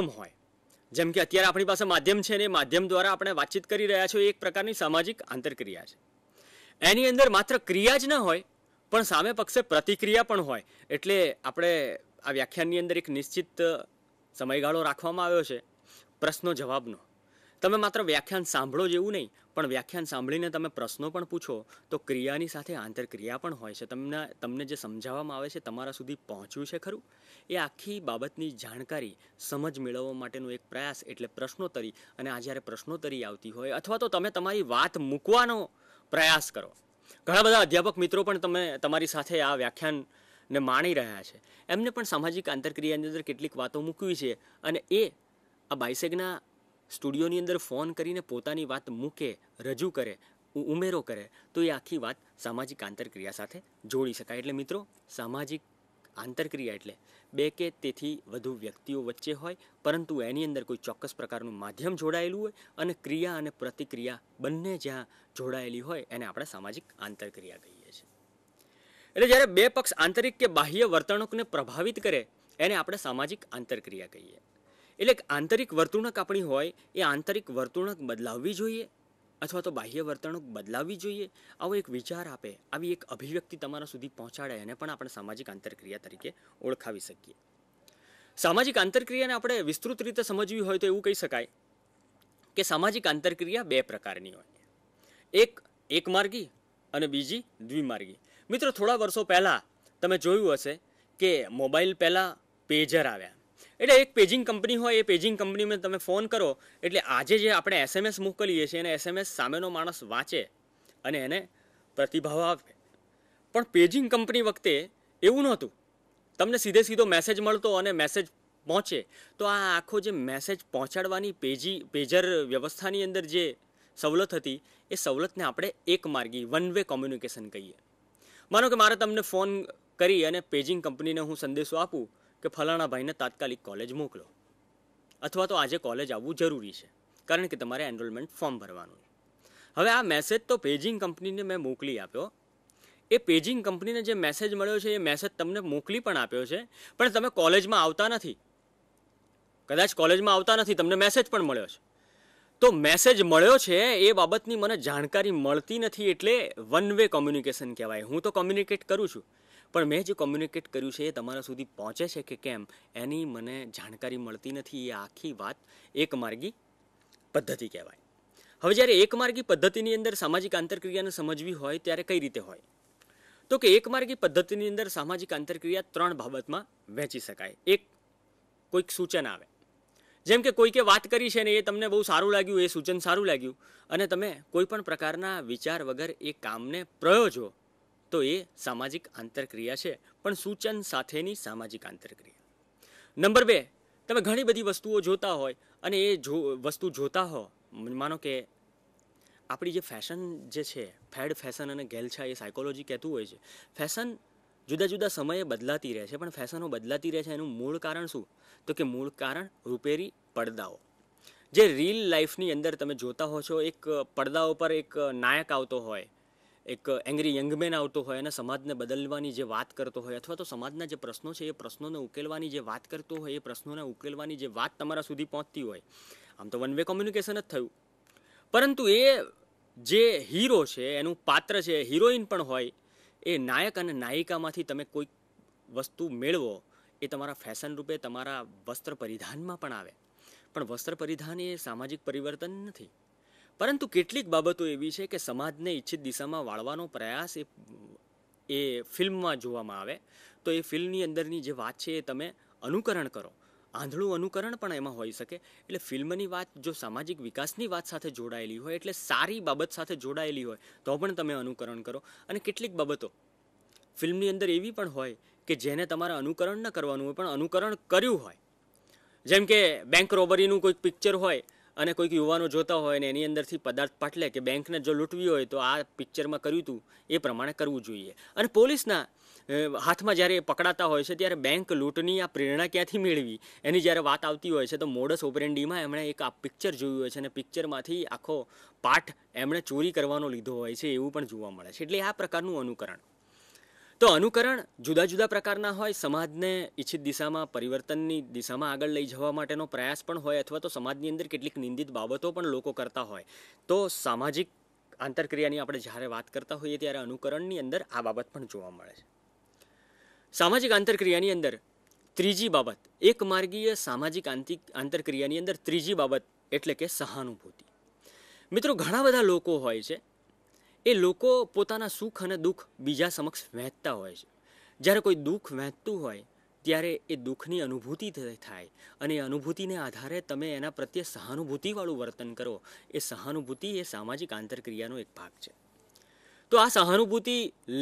હોય જેમ કે અત્યારે આપણી પાસે માધ્યમ છે ને માધ્યમ દ્વારા આપણે વાતચીત કરી રહ્યા છો એક પ્રકારની સામાજિક આંતરક્રિયા છે એની અંદર માત્ર ક્રિયા જ ન હોય પણ સામે પક્ષે પ્રતિક્રિયા પણ હોય એટલે આપણે આ વ્યાખ્યાનની અંદર એક નિશ્ચિત સમયગાળો રાખવામાં આવ્યો છે પ્રશ્નો જવાબનો તમે માત્ર વ્યાખ્યાન સાંભળો જેવું નહીં પણ વ્યાખ્યાન સાંભળીને તમે પ્રશ્નો પણ પૂછો તો ક્રિયાની સાથે આંતરક્રિયા પણ હોય છે તમને તમને જે સમજાવવામાં આવે છે તમારા સુધી પહોંચ્યું છે ખરું એ આખી બાબતની જાણકારી સમજ મેળવવા માટેનો એક પ્રયાસ એટલે પ્રશ્નોતરી અને આ જ્યારે પ્રશ્નોતરી આવતી હોય અથવા તો તમે તમારી વાત મૂકવાનો પ્રયાસ કરો ઘણા બધા અધ્યાપક મિત્રો પણ તમે તમારી સાથે આ વ્યાખ્યાન ને માણી રહ્યા છે એમને પણ સામાજિક આંતરક્રિયાની અંદર કેટલીક વાતો મૂકવી છે અને એ આ બાયસેગના સ્ટુડિયોની અંદર ફોન કરીને પોતાની વાત મૂકે રજૂ કરે ઉમેરો કરે તો એ આખી વાત સામાજિક આંતરક્રિયા સાથે જોડી શકાય એટલે મિત્રો સામાજિક આંતરક્રિયા એટલે બે કે તેથી વધુ વ્યક્તિઓ વચ્ચે હોય પરંતુ એની અંદર કોઈ ચોક્કસ પ્રકારનું માધ્યમ જોડાયેલું હોય અને ક્રિયા અને પ્રતિક્રિયા બંને જ્યાં જોડાયેલી હોય એને આપણે સામાજિક આંતરક્રિયા કહીએ છીએ એટલે જ્યારે બે પક્ષ આંતરિક કે બાહ્ય વર્તણૂકને પ્રભાવિત કરે એને આપણે સામાજિક આંતરક્રિયા કહીએ એટલે આંતરિક વર્તણૂક આપણી હોય એ આંતરિક વર્તણૂક બદલાવવી જોઈએ અથવા તો બાહ્ય વર્તણૂક બદલાવવી જોઈએ આવો એક વિચાર આપે આવી એક અભિવ્યક્તિ તમારા સુધી પહોંચાડે એને પણ આપણે સામાજિક આંતરક્રિયા તરીકે ઓળખાવી શકીએ સામાજિક આંતરક્રિયાને આપણે વિસ્તૃત રીતે સમજવી હોય તો એવું કહી શકાય કે સામાજિક આંતરક્રિયા બે પ્રકારની હોય એક એકમાર્ગી અને બીજી દ્વિમાર્ગી મિત્રો થોડા વર્ષો પહેલાં તમે જોયું હશે કે મોબાઈલ પહેલાં પેજર આવ્યા એટલે એક પેજિંગ કંપની હોય એ પેજિંગ કંપનીમાં તમે ફોન કરો એટલે આજે જે આપણે એસએમએસ મોકલીએ છીએ એને એસએમએસ સામેનો માણસ વાંચે અને એને પ્રતિભાવ આપે પણ પેજિંગ કંપની વખતે એવું નહોતું તમને સીધે સીધો મેસેજ મળતો અને મેસેજ પહોંચે તો આ આખો જે મેસેજ પહોંચાડવાની પેજી પેજર વ્યવસ્થાની અંદર જે સવલત હતી એ સવલતને આપણે એક માર્ગી વન વે કોમ્યુનિકેશન કહીએ માનો કે મારે તમને ફોન કરી અને પેજિંગ કંપનીને હું સંદેશો આપું કે ફલાણા ભાઈને તાત્કાલિક કોલેજ મોકલો અથવા તો આજે કોલેજ આવવું જરૂરી છે કારણ કે તમારે એનરોલમેન્ટ ફોર્મ ભરવાનું હવે આ મેસેજ તો પેજિંગ કંપનીને મેં મોકલી આપ્યો એ પેજિંગ કંપનીને જે મેસેજ મળ્યો છે એ મેસેજ તમને મોકલી પણ આપ્યો છે પણ તમે કોલેજમાં આવતા નથી કદાચ કોલેજમાં આવતા નથી તમને મેસેજ પણ મળ્યો છે તો મેસેજ મળ્યો છે એ બાબતની મને જાણકારી મળતી નથી એટલે વન વે કોમ્યુનિકેશન કહેવાય હું તો કોમ્યુનિકેટ કરું છું પણ મેં જે કોમ્યુનિકેટ કર્યું છે એ તમારા સુધી પહોંચે છે કે કેમ એની મને જાણકારી મળતી નથી એ આખી વાત એકમાર્ગી પદ્ધતિ કહેવાય હવે જ્યારે એકમાર્ગી પદ્ધતિની અંદર સામાજિક આંતરક્રિયાને સમજવી હોય ત્યારે કઈ રીતે હોય તો કે એકમાર્ગી પદ્ધતિની અંદર સામાજિક આંતરક્રિયા ત્રણ બાબતમાં વહેંચી શકાય એક કોઈક સૂચન આવે જેમ કે કોઈકે વાત કરી છે ને એ તમને બહુ સારું લાગ્યું એ સૂચન સારું લાગ્યું અને તમે કોઈ પણ પ્રકારના વિચાર વગર એ કામને પ્રયોજો તો એ સામાજિક આંતરક્રિયા છે પણ સૂચન સાથેની સામાજિક આંતરક્રિયા નંબર બે તમે ઘણી બધી વસ્તુઓ જોતા હોય અને એ જો વસ્તુ જોતા હો માનો કે આપણી જે ફેશન જે છે ફેડ ફેશન અને ગેલછા એ સાયકોલોજી કહેતું હોય છે ફેશન જુદા જુદા સમયે બદલાતી રહે છે પણ ફેશનો બદલાતી રહે છે એનું મૂળ કારણ શું તો કે મૂળ કારણ રૂપેરી પડદાઓ જે રીલ લાઈફની અંદર તમે જોતા હો છો એક પડદાઓ પર એક નાયક આવતો હોય એક એંગ્રી યંગમેન આવતો હોય અને સમાજને બદલવાની જે વાત કરતો હોય અથવા તો સમાજના જે પ્રશ્નો છે એ પ્રશ્નોને ઉકેલવાની જે વાત કરતો હોય એ પ્રશ્નોને ઉકેલવાની જે વાત તમારા સુધી પહોંચતી હોય આમ તો વન વે કોમ્યુનિકેશન જ થયું પરંતુ એ જે હીરો છે એનું પાત્ર છે હિરોઈન પણ હોય એ નાયક અને નાયિકામાંથી તમે કોઈ વસ્તુ મેળવો એ તમારા ફેશન રૂપે તમારા વસ્ત્ર પરિધાનમાં પણ આવે પણ વસ્ત્ર પરિધાન એ સામાજિક પરિવર્તન નથી પરંતુ કેટલીક બાબતો એવી છે કે સમાજને ઈચ્છિત દિશામાં વાળવાનો પ્રયાસ એ એ ફિલ્મમાં જોવામાં આવે તો એ ફિલ્મની અંદરની જે વાત છે એ તમે અનુકરણ કરો આંધળું અનુકરણ પણ એમાં હોઈ શકે એટલે ફિલ્મની વાત જો સામાજિક વિકાસની વાત સાથે જોડાયેલી હોય એટલે સારી બાબત સાથે જોડાયેલી હોય તો પણ તમે અનુકરણ કરો અને કેટલીક બાબતો ફિલ્મની અંદર એવી પણ હોય કે જેને તમારે અનુકરણ ન કરવાનું હોય પણ અનુકરણ કર્યું હોય જેમ કે બેંક રોબરીનું કોઈક પિક્ચર હોય અને કોઈક યુવાનો જોતા હોય ને એની અંદરથી પદાર્થ પાટલે કે બેંકને જો લૂંટવી હોય તો આ પિક્ચરમાં કર્યું હતું એ પ્રમાણે કરવું જોઈએ અને પોલીસના હાથમાં જ્યારે પકડાતા હોય છે ત્યારે બેંક લૂંટની આ પ્રેરણા ક્યાંથી મેળવી એની જ્યારે વાત આવતી હોય છે તો મોડસ ઓપરેન્ડીમાં એમણે એક આ પિક્ચર જોયું હોય છે અને પિક્ચરમાંથી આખો પાઠ એમણે ચોરી કરવાનો લીધો હોય છે એવું પણ જોવા મળે છે એટલે આ પ્રકારનું અનુકરણ તો અનુકરણ જુદા જુદા પ્રકારના હોય સમાજને ઈચ્છિત દિશામાં પરિવર્તનની દિશામાં આગળ લઈ જવા માટેનો પ્રયાસ પણ હોય અથવા તો સમાજની અંદર કેટલીક નિંદિત બાબતો પણ લોકો કરતા હોય તો સામાજિક આંતરક્રિયાની આપણે જ્યારે વાત કરતા હોઈએ ત્યારે અનુકરણની અંદર આ બાબત પણ જોવા મળે છે સામાજિક આંતરક્રિયાની અંદર ત્રીજી બાબત એક માર્ગીય સામાજિક આંતિક આંતરક્રિયાની અંદર ત્રીજી બાબત એટલે કે સહાનુભૂતિ મિત્રો ઘણા બધા લોકો હોય છે એ લોકો પોતાના સુખ અને દુઃખ બીજા સમક્ષ વહેંચતા હોય છે જ્યારે કોઈ દુઃખ વહેંચતું હોય ત્યારે એ દુઃખની અનુભૂતિ થાય અને અનુભૂતિને આધારે તમે એના પ્રત્યે સહાનુભૂતિવાળું વર્તન કરો એ સહાનુભૂતિ એ સામાજિક આંતરક્રિયાનો એક ભાગ છે તો આ સહાનુભૂતિ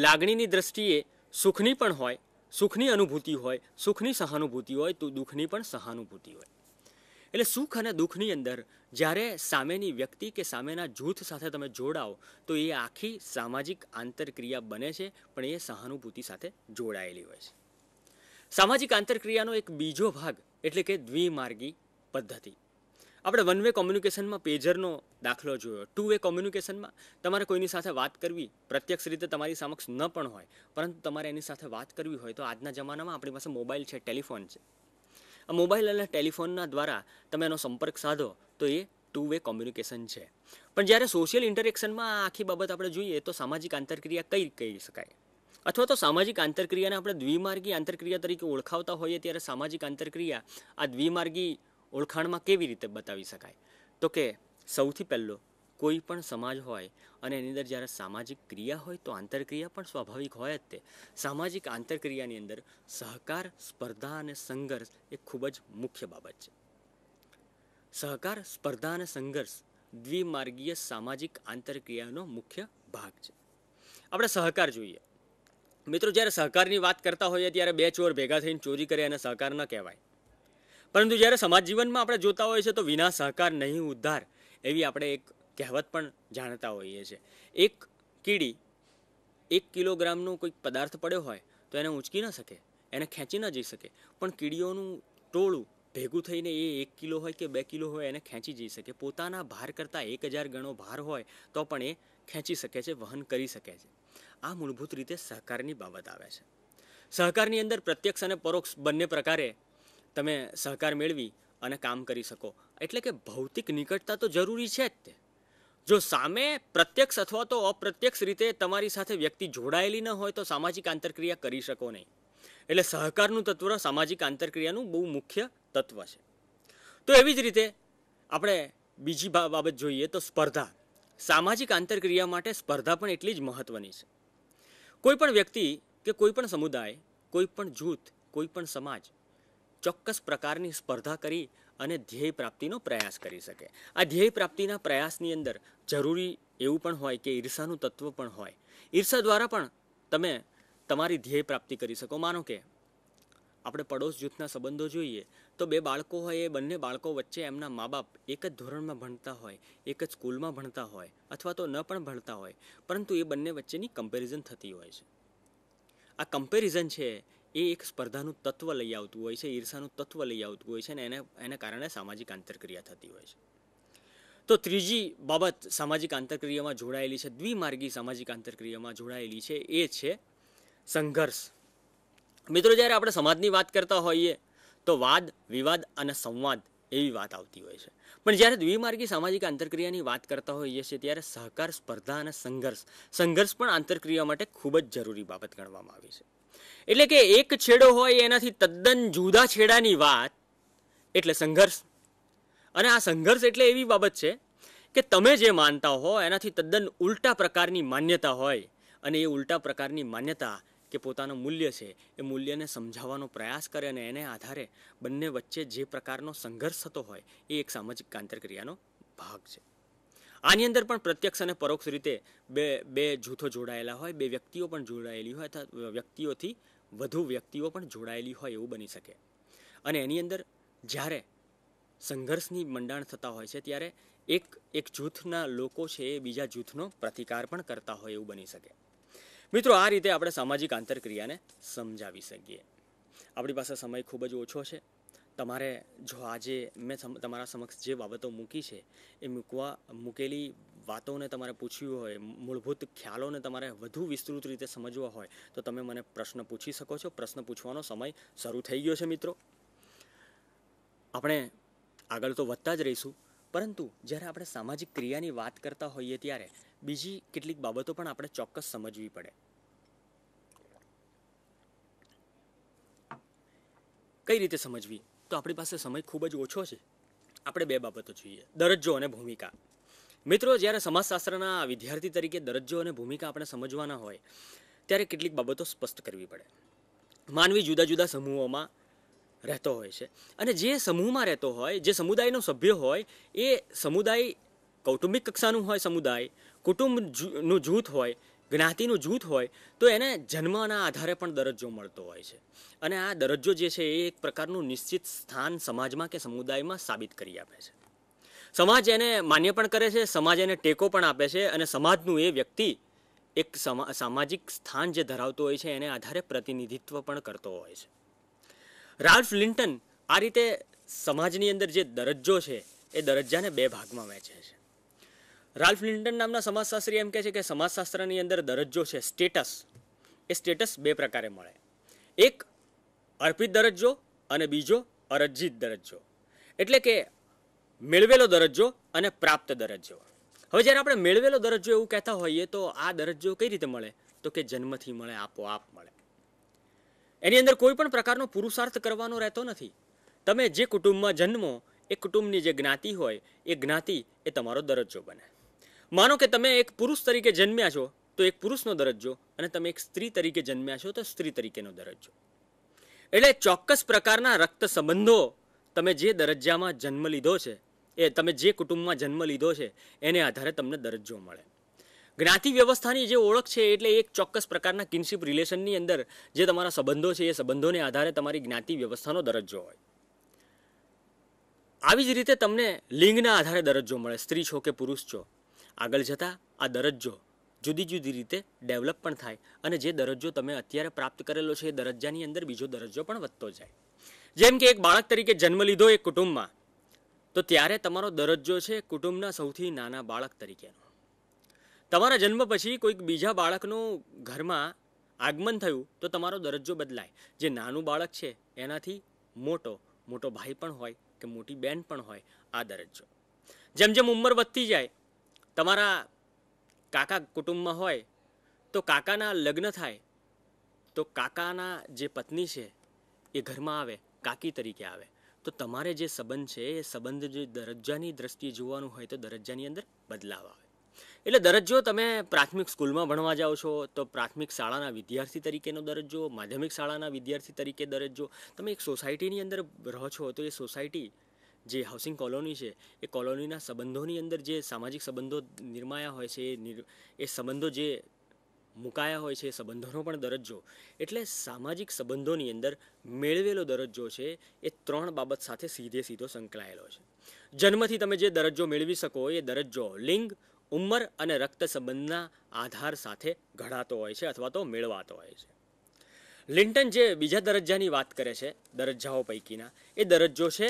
લાગણીની દ્રષ્ટિએ સુખની પણ હોય સુખની અનુભૂતિ હોય સુખની સહાનુભૂતિ હોય તો દુઃખની પણ સહાનુભૂતિ હોય એટલે સુખ અને દુઃખની અંદર જ્યારે સામેની વ્યક્તિ કે સામેના જૂથ સાથે તમે જોડાઓ તો એ આખી સામાજિક આંતરક્રિયા બને છે પણ એ સહાનુભૂતિ સાથે જોડાયેલી હોય છે સામાજિક આંતરક્રિયાનો એક બીજો ભાગ એટલે કે દ્વિમાર્ગી પદ્ધતિ આપણે વન વે કોમ્યુનિકેશનમાં પેજરનો દાખલો જોયો ટુ વે કોમ્યુનિકેશનમાં તમારે કોઈની સાથે વાત કરવી પ્રત્યક્ષ રીતે તમારી સમક્ષ ન પણ હોય પરંતુ તમારે એની સાથે વાત કરવી હોય તો આજના જમાનામાં આપણી પાસે મોબાઈલ છે ટેલિફોન છે આ મોબાઈલ અને ટેલિફોનના દ્વારા તમે એનો સંપર્ક સાધો તો એ ટુ વે કોમ્યુનિકેશન છે પણ જ્યારે સોશિયલ ઇન્ટરેક્શનમાં આ આખી બાબત આપણે જોઈએ તો સામાજિક આંતરક્રિયા કઈ કહી શકાય અથવા તો સામાજિક આંતરક્રિયાને આપણે દ્વિમાર્ગી આંતરક્રિયા તરીકે ઓળખાવતા હોઈએ ત્યારે સામાજિક આંતરક્રિયા આ દ્વિમાર્ગી ઓળખાણમાં કેવી રીતે બતાવી શકાય તો કે સૌથી પહેલું કોઈ પણ સમાજ હોય અને એની અંદર જ્યારે સામાજિક ક્રિયા હોય તો આંતરક્રિયા પણ સ્વાભાવિક હોય જ તે સામાજિક આંતરક્રિયાની અંદર સહકાર સ્પર્ધા અને સંઘર્ષ એ ખૂબ જ મુખ્ય બાબત છે સહકાર સ્પર્ધા અને સંઘર્ષ દ્વિમાર્ગીય સામાજિક આંતરક્રિયાનો મુખ્ય ભાગ છે આપણે સહકાર જોઈએ મિત્રો જ્યારે સહકારની વાત કરતા હોઈએ ત્યારે બે ચોર ભેગા થઈને ચોરી કરે અને સહકાર ન કહેવાય પરંતુ જ્યારે સમાજ જીવનમાં આપણે જોતા હોઈએ છીએ તો વિના સહકાર નહીં ઉદ્ધાર એવી આપણે એક કહેવત પણ જાણતા હોઈએ છીએ એક કીડી એક કિલોગ્રામનો કોઈક પદાર્થ પડ્યો હોય તો એને ઊંચકી ન શકે એને ખેંચી ન જઈ શકે પણ કીડીઓનું ટોળું ભેગું થઈને એ એક કિલો હોય કે બે કિલો હોય એને ખેંચી જઈ શકે પોતાના ભાર કરતાં એક હજાર ગણો ભાર હોય તો પણ એ ખેંચી શકે છે વહન કરી શકે છે આ મૂળભૂત રીતે સહકારની બાબત આવે છે સહકારની અંદર પ્રત્યક્ષ અને પરોક્ષ બંને પ્રકારે તમે સહકાર મેળવી અને કામ કરી શકો એટલે કે ભૌતિક નિકટતા તો જરૂરી છે જ તે જો સામે પ્રત્યક્ષ અથવા તો અપ્રત્યક્ષ રીતે તમારી સાથે વ્યક્તિ જોડાયેલી ન હોય તો સામાજિક આંતરક્રિયા કરી શકો નહીં એટલે સહકારનું તત્વ સામાજિક આંતરક્રિયાનું બહુ મુખ્ય તત્વ છે તો એવી જ રીતે આપણે બીજી બાબત જોઈએ તો સ્પર્ધા સામાજિક આંતરક્રિયા માટે સ્પર્ધા પણ એટલી જ મહત્વની છે કોઈ પણ વ્યક્તિ કે કોઈ પણ સમુદાય કોઈ પણ જૂથ કોઈ પણ સમાજ ચોક્કસ પ્રકારની સ્પર્ધા કરી અને ધ્યેય પ્રાપ્તિનો પ્રયાસ કરી શકે આ ધ્યેય પ્રાપ્તિના પ્રયાસની અંદર જરૂરી એવું પણ હોય કે ઈર્ષાનું તત્વ પણ હોય ઈર્ષા દ્વારા પણ તમે તમારી ધ્યેય પ્રાપ્તિ કરી શકો માનો કે આપણે પડોશ જૂથના સંબંધો જોઈએ તો બે બાળકો હોય એ બંને બાળકો વચ્ચે એમના મા બાપ એક જ ધોરણમાં ભણતા હોય એક જ સ્કૂલમાં ભણતા હોય અથવા તો ન પણ ભણતા હોય પરંતુ એ બંને વચ્ચેની કમ્પેરિઝન થતી હોય છે આ કમ્પેરિઝન છે એ એક સ્પર્ધાનું તત્વ લઈ આવતું હોય છે ઈર્ષાનું તત્વ લઈ આવતું હોય છે અને એને એને કારણે સામાજિક આંતરક્રિયા થતી હોય છે તો ત્રીજી બાબત સામાજિક આંતરક્રિયામાં જોડાયેલી છે દ્વિમાર્ગી સામાજિક આંતરક્રિયામાં જોડાયેલી છે એ છે સંઘર્ષ મિત્રો જ્યારે આપણે સમાજની વાત કરતા હોઈએ તો વાદ વિવાદ અને સંવાદ એવી વાત આવતી હોય છે પણ જ્યારે દ્વિમાર્ગી સામાજિક આંતરક્રિયાની વાત કરતા હોઈએ છીએ ત્યારે સહકાર સ્પર્ધા અને સંઘર્ષ સંઘર્ષ પણ આંતરક્રિયા માટે ખૂબ જ જરૂરી બાબત ગણવામાં આવી છે એટલે કે એક છેડો હોય એનાથી તદ્દન જુદા છેડાની વાત એટલે સંઘર્ષ અને આ સંઘર્ષ એટલે એવી બાબત છે કે તમે જે માનતા હો એનાથી તદ્દન ઉલટા પ્રકારની માન્યતા હોય અને એ ઉલટા પ્રકારની માન્યતા કે પોતાનું મૂલ્ય છે એ મૂલ્યને સમજાવવાનો પ્રયાસ કરે અને એને આધારે બંને વચ્ચે જે પ્રકારનો સંઘર્ષ થતો હોય એ એક સામાજિક આંતરક્રિયાનો ભાગ છે આની અંદર પણ પ્રત્યક્ષ અને પરોક્ષ રીતે બે બે જૂથો જોડાયેલા હોય બે વ્યક્તિઓ પણ જોડાયેલી હોય અથવા વ્યક્તિઓથી વધુ વ્યક્તિઓ પણ જોડાયેલી હોય એવું બની શકે અને એની અંદર જ્યારે સંઘર્ષની મંડાણ થતા હોય છે ત્યારે એક એક જૂથના લોકો છે એ બીજા જૂથનો પ્રતિકાર પણ કરતા હોય એવું બની શકે મિત્રો આ રીતે આપણે સામાજિક આંતરક્રિયાને સમજાવી શકીએ આપણી પાસે સમય ખૂબ જ ઓછો છે તમારે જો આજે મેં તમારા સમક્ષ જે બાબતો મૂકી છે એ મૂકવા મૂકેલી વાતોને તમારે પૂછવી હોય મૂળભૂત ખ્યાલોને તમારે વધુ વિસ્તૃત રીતે સમજવા હોય તો તમે મને પ્રશ્ન પૂછી શકો છો પ્રશ્ન પૂછવાનો સમય શરૂ થઈ ગયો છે મિત્રો આપણે આગળ તો વધતા જ રહીશું પરંતુ જ્યારે આપણે સામાજિક ક્રિયાની વાત કરતા હોઈએ ત્યારે બીજી કેટલીક બાબતો પણ આપણે ચોક્કસ સમજવી પડે કઈ રીતે સમજવી તો આપણી પાસે સમય ખૂબ જ ઓછો છે આપણે બે બાબતો જોઈએ દરજ્જો અને ભૂમિકા મિત્રો જ્યારે સમાજશાસ્ત્રના વિદ્યાર્થી તરીકે દરજ્જો અને ભૂમિકા આપણે સમજવાના હોય ત્યારે કેટલીક બાબતો સ્પષ્ટ કરવી પડે માનવી જુદા જુદા સમૂહોમાં રહેતો હોય છે અને જે સમૂહમાં રહેતો હોય જે સમુદાયનો સભ્ય હોય એ સમુદાય કૌટુંબિક કક્ષાનું હોય સમુદાય કુટુંબનું જૂથ હોય જ્ઞાતિનું જૂથ હોય તો એને જન્મના આધારે પણ દરજ્જો મળતો હોય છે અને આ દરજ્જો જે છે એ એક પ્રકારનું નિશ્ચિત સ્થાન સમાજમાં કે સમુદાયમાં સાબિત કરી આપે છે સમાજ એને માન્ય પણ કરે છે સમાજ એને ટેકો પણ આપે છે અને સમાજનું એ વ્યક્તિ એક સામાજિક સ્થાન જે ધરાવતો હોય છે એને આધારે પ્રતિનિધિત્વ પણ કરતો હોય છે રાલ્ફ લિન્ટન આ રીતે સમાજની અંદર જે દરજ્જો છે એ દરજ્જાને બે ભાગમાં વહેંચે છે રાલ્ફ લિન્ટન નામના સમાજશાસ્ત્રી એમ કહે છે કે સમાજશાસ્ત્રની અંદર દરજ્જો છે સ્ટેટસ એ સ્ટેટસ બે પ્રકારે મળે એક અર્પિત દરજ્જો અને બીજો અરજિત દરજ્જો એટલે કે મેળવેલો દરજ્જો અને પ્રાપ્ત દરજ્જો હવે જ્યારે આપણે મેળવેલો દરજ્જો એવું કહેતા હોઈએ તો આ દરજ્જો કઈ રીતે મળે તો કે જન્મથી મળે આપોઆપ મળે એની અંદર કોઈ પણ પ્રકારનો પુરુષાર્થ કરવાનો રહેતો નથી તમે જે કુટુંબમાં જન્મો એ કુટુંબની જે જ્ઞાતિ હોય એ જ્ઞાતિ એ તમારો દરજ્જો બને માનો કે તમે એક પુરુષ તરીકે જન્મ્યા છો તો એક પુરુષનો દરજ્જો અને તમે એક સ્ત્રી તરીકે જન્મ્યા છો તો સ્ત્રી તરીકેનો દરજ્જો એટલે ચોક્કસ પ્રકારના રક્ત સંબંધો તમે જે દરજ્જામાં જન્મ લીધો છે એ તમે જે કુટુંબમાં જન્મ લીધો છે એને આધારે તમને દરજ્જો મળે જ્ઞાતિ વ્યવસ્થાની જે ઓળખ છે એટલે એક ચોક્કસ પ્રકારના કિનશિપ રિલેશનની અંદર જે તમારા સંબંધો છે એ સંબંધોને આધારે તમારી જ્ઞાતિ વ્યવસ્થાનો દરજ્જો હોય આવી જ રીતે તમને લિંગના આધારે દરજ્જો મળે સ્ત્રી છો કે પુરુષ છો આગળ જતાં આ દરજ્જો જુદી જુદી રીતે ડેવલપ પણ થાય અને જે દરજ્જો તમે અત્યારે પ્રાપ્ત કરેલો છે એ દરજ્જાની અંદર બીજો દરજ્જો પણ વધતો જાય જેમ કે એક બાળક તરીકે જન્મ લીધો એક કુટુંબમાં તો ત્યારે તમારો દરજ્જો છે કુટુંબના સૌથી નાના બાળક તરીકેનો તમારા જન્મ પછી કોઈક બીજા બાળકનું ઘરમાં આગમન થયું તો તમારો દરજ્જો બદલાય જે નાનું બાળક છે એનાથી મોટો મોટો ભાઈ પણ હોય કે મોટી બેન પણ હોય આ દરજ્જો જેમ જેમ ઉંમર વધતી જાય તમારા કાકા કુટુંબમાં હોય તો કાકાના લગ્ન થાય તો કાકાના જે પત્ની છે એ ઘરમાં આવે કાકી તરીકે આવે તો તમારે જે સંબંધ છે એ સંબંધ જે દરજ્જાની દ્રષ્ટિએ જોવાનું હોય તો દરજ્જાની અંદર બદલાવ આવે એટલે દરજ્જો તમે પ્રાથમિક સ્કૂલમાં ભણવા જાઓ છો તો પ્રાથમિક શાળાના વિદ્યાર્થી તરીકેનો દરજ્જો માધ્યમિક શાળાના વિદ્યાર્થી તરીકે દરજ્જો તમે એક સોસાયટીની અંદર રહો છો તો એ સોસાયટી જે હાઉસિંગ કોલોની છે એ કોલોનીના સંબંધોની અંદર જે સામાજિક સંબંધો નિર્માયા હોય છે એ એ સંબંધો જે મુકાયા હોય છે સંબંધોનો પણ દરજ્જો એટલે સામાજિક સંબંધોની અંદર મેળવેલો દરજ્જો છે એ ત્રણ બાબત સાથે સીધે સીધો સંકળાયેલો છે જન્મથી તમે જે દરજ્જો મેળવી શકો એ દરજ્જો લિંગ ઉંમર અને રક્ત સંબંધના આધાર સાથે ઘડાતો હોય છે અથવા તો મેળવાતો હોય છે લિન્ટન જે બીજા દરજ્જાની વાત કરે છે દરજ્જાઓ પૈકીના એ દરજ્જો છે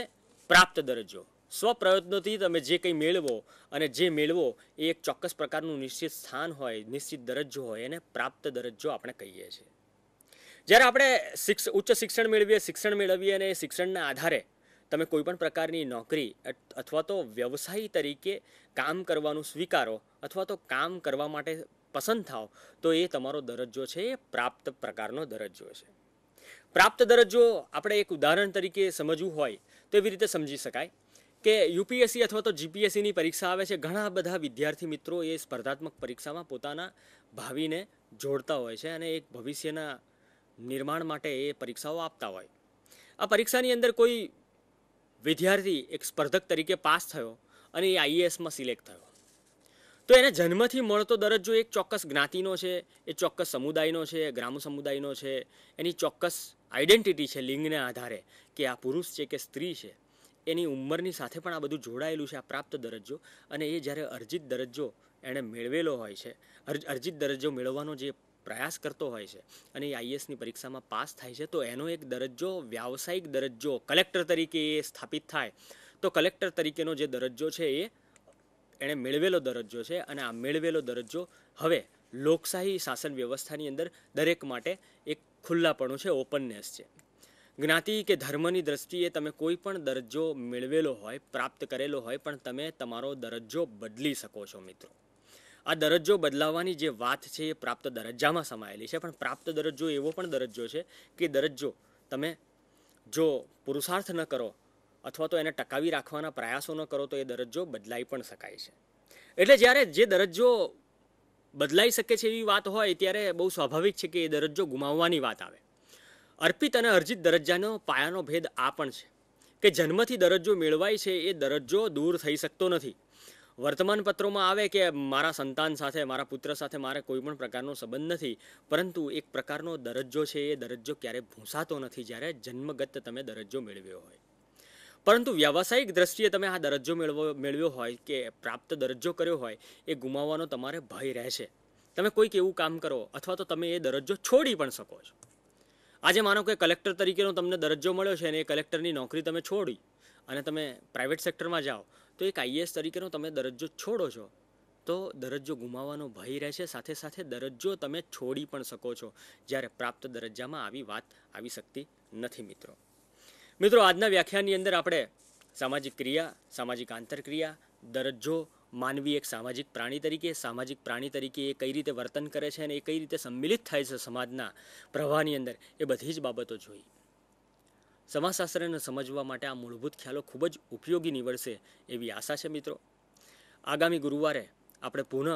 પ્રાપ્ત દરજ્જો સ્વ પ્રયત્નોથી તમે જે કંઈ મેળવો અને જે મેળવો એ એક ચોક્કસ પ્રકારનું નિશ્ચિત સ્થાન હોય નિશ્ચિત દરજ્જો હોય એને પ્રાપ્ત દરજ્જો આપણે કહીએ છીએ જ્યારે આપણે શિક્ષ ઉચ્ચ શિક્ષણ મેળવીએ શિક્ષણ મેળવીએ અને એ શિક્ષણના આધારે તમે કોઈપણ પ્રકારની નોકરી અથવા તો વ્યવસાયી તરીકે કામ કરવાનું સ્વીકારો અથવા તો કામ કરવા માટે પસંદ થાઓ તો એ તમારો દરજ્જો છે એ પ્રાપ્ત પ્રકારનો દરજ્જો છે પ્રાપ્ત દરજ્જો આપણે એક ઉદાહરણ તરીકે સમજવું હોય તો એવી રીતે સમજી શકાય કે યુપીએસસી અથવા તો જીપીએસસીની પરીક્ષા આવે છે ઘણા બધા વિદ્યાર્થી મિત્રો એ સ્પર્ધાત્મક પરીક્ષામાં પોતાના ભાવિને જોડતા હોય છે અને એક ભવિષ્યના નિર્માણ માટે એ પરીક્ષાઓ આપતા હોય આ પરીક્ષાની અંદર કોઈ વિદ્યાર્થી એક સ્પર્ધક તરીકે પાસ થયો અને એ આઈએએસમાં સિલેક્ટ થયો તો એને જન્મથી મળતો દરજ્જો એક ચોક્કસ જ્ઞાતિનો છે એ ચોક્કસ સમુદાયનો છે ગ્રામ સમુદાયનો છે એની ચોક્કસ આઈડેન્ટિટી છે લિંગને આધારે કે આ પુરુષ છે કે સ્ત્રી છે એની ઉંમરની સાથે પણ આ બધું જોડાયેલું છે આ પ્રાપ્ત દરજ્જો અને એ જ્યારે અર્જિત દરજ્જો એણે મેળવેલો હોય છે અર્જિત દરજ્જો મેળવવાનો જે પ્રયાસ કરતો હોય છે અને એ આઈએસની પરીક્ષામાં પાસ થાય છે તો એનો એક દરજ્જો વ્યાવસાયિક દરજ્જો કલેક્ટર તરીકે એ સ્થાપિત થાય તો કલેક્ટર તરીકેનો જે દરજ્જો છે એ એણે મેળવેલો દરજ્જો છે અને આ મેળવેલો દરજ્જો હવે લોકશાહી શાસન વ્યવસ્થાની અંદર દરેક માટે એક ખુલ્લાપણું છે ઓપનનેસ છે જ્ઞાતિ કે ધર્મની દ્રષ્ટિએ તમે કોઈ પણ દરજ્જો મેળવેલો હોય પ્રાપ્ત કરેલો હોય પણ તમે તમારો દરજ્જો બદલી શકો છો મિત્રો આ દરજ્જો બદલાવવાની જે વાત છે એ પ્રાપ્ત દરજ્જામાં સમાયેલી છે પણ પ્રાપ્ત દરજ્જો એવો પણ દરજ્જો છે કે દરજ્જો તમે જો પુરુષાર્થ ન કરો અથવા તો એને ટકાવી રાખવાના પ્રયાસો ન કરો તો એ દરજ્જો બદલાઈ પણ શકાય છે એટલે જ્યારે જે દરજ્જો બદલાઈ શકે છે એવી વાત હોય ત્યારે બહુ સ્વાભાવિક છે કે એ દરજ્જો ગુમાવવાની વાત આવે અર્પિત અને અર્જિત દરજ્જાનો પાયાનો ભેદ આ પણ છે કે જન્મથી દરજ્જો મેળવાય છે એ દરજ્જો દૂર થઈ શકતો નથી વર્તમાનપત્રોમાં આવે કે મારા સંતાન સાથે મારા પુત્ર સાથે મારે કોઈ પણ પ્રકારનો સંબંધ નથી પરંતુ એક પ્રકારનો દરજ્જો છે એ દરજ્જો ક્યારેય ભૂંસાતો નથી જ્યારે જન્મગત તમે દરજ્જો મેળવ્યો હોય પરંતુ વ્યાવસાયિક દ્રષ્ટિએ તમે આ દરજ્જો મેળવો મેળવ્યો હોય કે પ્રાપ્ત દરજ્જો કર્યો હોય એ ગુમાવવાનો તમારે ભય રહેશે તમે કોઈક એવું કામ કરો અથવા તો તમે એ દરજ્જો છોડી પણ શકો છો આજે માનો કે કલેક્ટર તરીકેનો તમને દરજ્જો મળ્યો છે અને એ કલેક્ટરની નોકરી તમે છોડી અને તમે પ્રાઇવેટ સેક્ટરમાં જાઓ તો એક આઈએએસ તરીકેનો તમે દરજ્જો છોડો છો તો દરજ્જો ગુમાવવાનો ભય રહેશે સાથે સાથે દરજ્જો તમે છોડી પણ શકો છો જ્યારે પ્રાપ્ત દરજ્જામાં આવી વાત આવી શકતી નથી મિત્રો મિત્રો આજના વ્યાખ્યાનની અંદર આપણે સામાજિક ક્રિયા સામાજિક આંતરક્રિયા દરજ્જો માનવી એક સામાજિક પ્રાણી તરીકે સામાજિક પ્રાણી તરીકે એ કઈ રીતે વર્તન કરે છે અને એ કઈ રીતે સંમિલિત થાય છે સમાજના પ્રવાહની અંદર એ બધી જ બાબતો જોઈ સમાજશાસ્ત્રને સમજવા માટે આ મૂળભૂત ખ્યાલો ખૂબ જ ઉપયોગી નીવડશે એવી આશા છે મિત્રો આગામી ગુરુવારે આપણે પુનઃ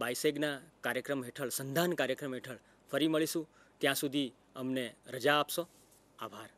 બાયસેગના કાર્યક્રમ હેઠળ સંધાન કાર્યક્રમ હેઠળ ફરી મળીશું ત્યાં સુધી અમને રજા આપશો આભાર